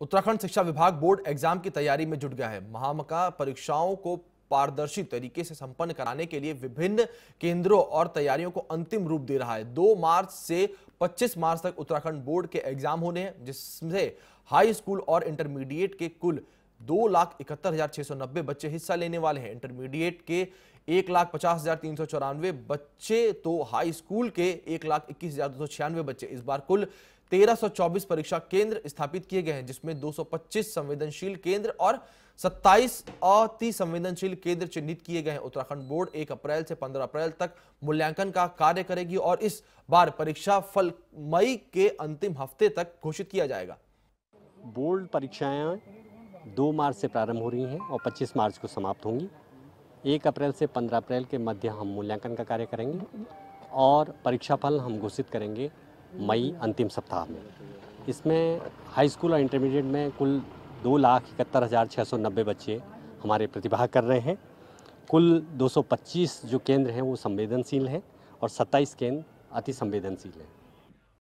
उत्तराखंड शिक्षा विभाग board exam की तैयारी में जुट गया है महामका परीक्षाओं को पारदर्शी तरीके से संपन्न कराने के लिए विभिन्न केंद्रों और तैयारियों को अंतिम रूप दे रहा है 2 मार्च से 25 मार्च तक उत्तराखंड बोर्ड के एग्जाम होने हैं जिसमें हाई स्कूल और इंटरमीडिएट के कुल दो लाख इकहत्तर हजार छह सौ नब्बे बच्चे हिस्सा लेने वाले हैं इंटरमीडिएट के एक लाख पचास हजार तीन सौ चौरानवे बच्चे तो हाई स्कूल के एक लाख इक्कीस हजार दो सौ छियानवे बच्चे इस बार कुल चौबीस परीक्षा केंद्र स्थापित किए गए हैं जिसमें पच्चीस संवेदनशील केंद्र और सत्ताईस अति संवेदनशील केंद्र चिन्हित किए गए हैं उत्तराखंड बोर्ड एक अप्रैल से पंद्रह अप्रैल तक मूल्यांकन का कार्य करेगी और इस बार परीक्षा फल मई के अंतिम हफ्ते तक घोषित किया जाएगा बोर्ड परीक्षाएं दो मार्च से प्रारंभ हो रही हैं और 25 मार्च को समाप्त होंगी एक अप्रैल से 15 अप्रैल के मध्य हम मूल्यांकन का कार्य करेंगे और परीक्षा फल हम घोषित करेंगे मई अंतिम सप्ताह में इसमें हाई स्कूल और इंटरमीडिएट में कुल दो लाख इकहत्तर हज़ार छः सौ नब्बे बच्चे हमारे प्रतिभा कर रहे हैं कुल 225 जो केंद्र हैं वो संवेदनशील हैं और 27 केंद्र अति संवेदनशील हैं